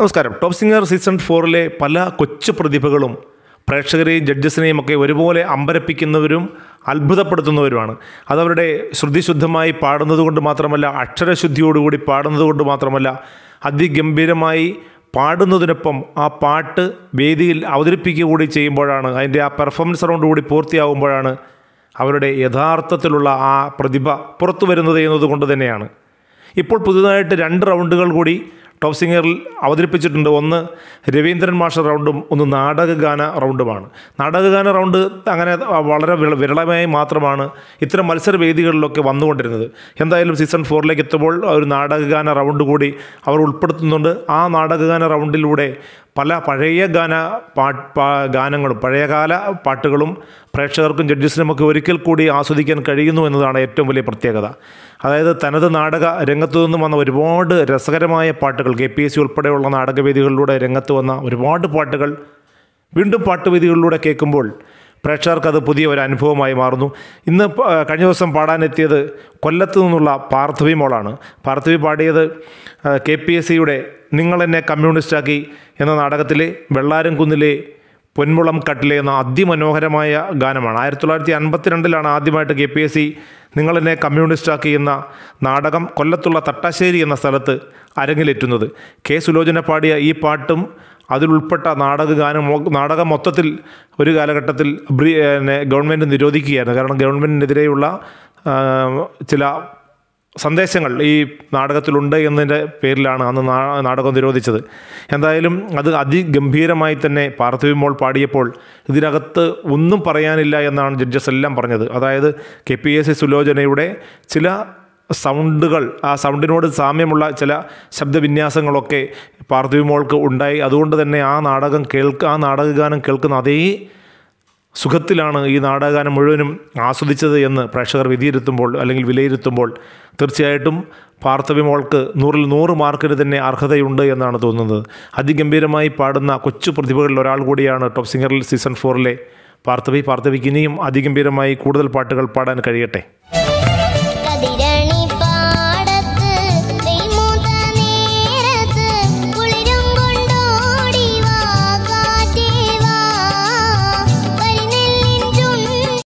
നമസ്കാരം top singer season ഫോറിലെ പല കൊച്ചു പ്രതിഭകളും പ്രേക്ഷകരെയും ജഡ്ജസിനെയും ഒക്കെ ഒരുപോലെ അമ്പരപ്പിക്കുന്നവരും അത്ഭുതപ്പെടുത്തുന്നവരുമാണ് അതവരുടെ ശ്രുതിശുദ്ധമായി പാടുന്നതുകൊണ്ട് മാത്രമല്ല അക്ഷരശുദ്ധിയോടുകൂടി പാടുന്നതുകൊണ്ട് മാത്രമല്ല അതിഗംഭീരമായി പാടുന്നതിനൊപ്പം ആ പാട്ട് വേദിയിൽ അവതരിപ്പിക്കുക കൂടി ചെയ്യുമ്പോഴാണ് അതിൻ്റെ ആ റൗണ്ട് കൂടി പൂർത്തിയാകുമ്പോഴാണ് അവരുടെ യഥാർത്ഥത്തിലുള്ള ആ പ്രതിഭ പുറത്തു വരുന്നത് എന്നതുകൊണ്ട് തന്നെയാണ് ഇപ്പോൾ പുതുതായിട്ട് രണ്ട് റൗണ്ടുകൾ കൂടി ടോപ്പ് സിംഗറിൽ അവതരിപ്പിച്ചിട്ടുണ്ട് ഒന്ന് രവീന്ദ്രൻ മാഷ റൗണ്ടും ഒന്ന് നാടകഗാന റൗണ്ടുമാണ് നാടകഗാന റൗണ്ട് അങ്ങനെ വളരെ വിരളമായി മാത്രമാണ് ഇത്തരം മത്സരവേദികളിലൊക്കെ വന്നുകൊണ്ടിരുന്നത് എന്തായാലും സീസൺ ഫോറിലേക്ക് എത്തുമ്പോൾ ഒരു നാടകഗാന റൗണ്ട് കൂടി അവർ ഉൾപ്പെടുത്തുന്നുണ്ട് ആ നാടകഗാന റൗണ്ടിലൂടെ പല പഴയ ഗാന പാ ഗാനങ്ങളും പഴയകാല പാട്ടുകളും പ്രേക്ഷകർക്കും ഒക്കെ ഒരിക്കൽ കൂടി ആസ്വദിക്കാൻ കഴിയുന്നു എന്നതാണ് ഏറ്റവും വലിയ പ്രത്യേകത അതായത് തനത് നാടക രംഗത്തു നിന്നും വന്ന ഒരുപാട് രസകരമായ പാട്ടുകൾ കെ പി എസ് സി ഉൾപ്പെടെയുള്ള നാടകവേദികളിലൂടെ രംഗത്ത് വന്ന ഒരുപാട് പാട്ടുകൾ വീണ്ടും പാട്ടുവേദികളിലൂടെ കേൾക്കുമ്പോൾ പ്രേക്ഷകർക്കത് പുതിയ ഒരു അനുഭവമായി മാറുന്നു ഇന്ന് കഴിഞ്ഞ ദിവസം പാടാനെത്തിയത് കൊല്ലത്ത് നിന്നുള്ള പാർത്ഥവി മോളാണ് പാർത്ഥവി പാടിയത് കെ പി എസ് സിയുടെ നിങ്ങളെന്നെ കമ്മ്യൂണിസ്റ്റാക്കി എന്ന നാടകത്തിലെ വെള്ളാരം കുന്നിലെ പൊന്മുളം കട്ടിലെ എന്ന അതിമനോഹരമായ ഗാനമാണ് ആയിരത്തി തൊള്ളായിരത്തി രണ്ടിലാണ് ആദ്യമായിട്ട് കെ പി എസ് സി നിങ്ങളെന്നെ കമ്മ്യൂണിസ്റ്റാക്കി എന്ന നാടകം കൊല്ലത്തുള്ള തട്ടാശ്ശേരി എന്ന സ്ഥലത്ത് അരങ്ങിലെറ്റുന്നത് കെ സുലോചന പാടിയ ഈ പാട്ടും അതിലുൾപ്പെട്ട നാടകഗാനം നാടകം മൊത്തത്തിൽ ഒരു കാലഘട്ടത്തിൽ ബ്രീ ഗവൺമെൻറ് നിരോധിക്കുകയായിരുന്നു കാരണം ഗവൺമെൻറ്റിനെതിരെയുള്ള ചില സന്ദേശങ്ങൾ ഈ നാടകത്തിലുണ്ട് എന്നതിൻ്റെ പേരിലാണ് അന്ന് നാടകം നിരോധിച്ചത് എന്തായാലും അത് അതിഗംഭീരമായി തന്നെ പാർത്ഥിവിമോൾ പാടിയപ്പോൾ ഇതിനകത്ത് ഒന്നും പറയാനില്ല എന്നാണ് ജഡ്ജസ് എല്ലാം പറഞ്ഞത് അതായത് കെ പി എസ് സി സുലോചനയുടെ ചില സൗണ്ടുകൾ ആ സൗണ്ടിനോട് സാമ്യമുള്ള ചില ശബ്ദവിന്യാസങ്ങളൊക്കെ പാർത്ഥിവിമോൾക്ക് ഉണ്ടായി അതുകൊണ്ട് തന്നെ ആ നാടകം കേൾക്ക ആ നാടകഗാനം കേൾക്കുന്ന അതേ സുഖത്തിലാണ് ഈ നാടകഗാനം മുഴുവനും ആസ്വദിച്ചത് എന്ന് പ്രേക്ഷകർ വിധിയിരുത്തുമ്പോൾ അല്ലെങ്കിൽ വിലയിരുത്തുമ്പോൾ തീർച്ചയായിട്ടും പാർത്ഥവിമോൾക്ക് നൂറിൽ നൂറ് മാർക്കിന് തന്നെ അർഹതയുണ്ട് എന്നാണ് തോന്നുന്നത് അതിഗംഭീരമായി പാടുന്ന കൊച്ചു പ്രതിഭകളിൽ ഒരാൾ കൂടിയാണ് ടോപ്പ് സിംഗറിൽ സീസൺ ഫോറിലെ പാർത്ഥവി പാർത്ഥവിക്ക് ഇനിയും അതിഗംഭീരമായി കൂടുതൽ പാട്ടുകൾ പാടാൻ കഴിയട്ടെ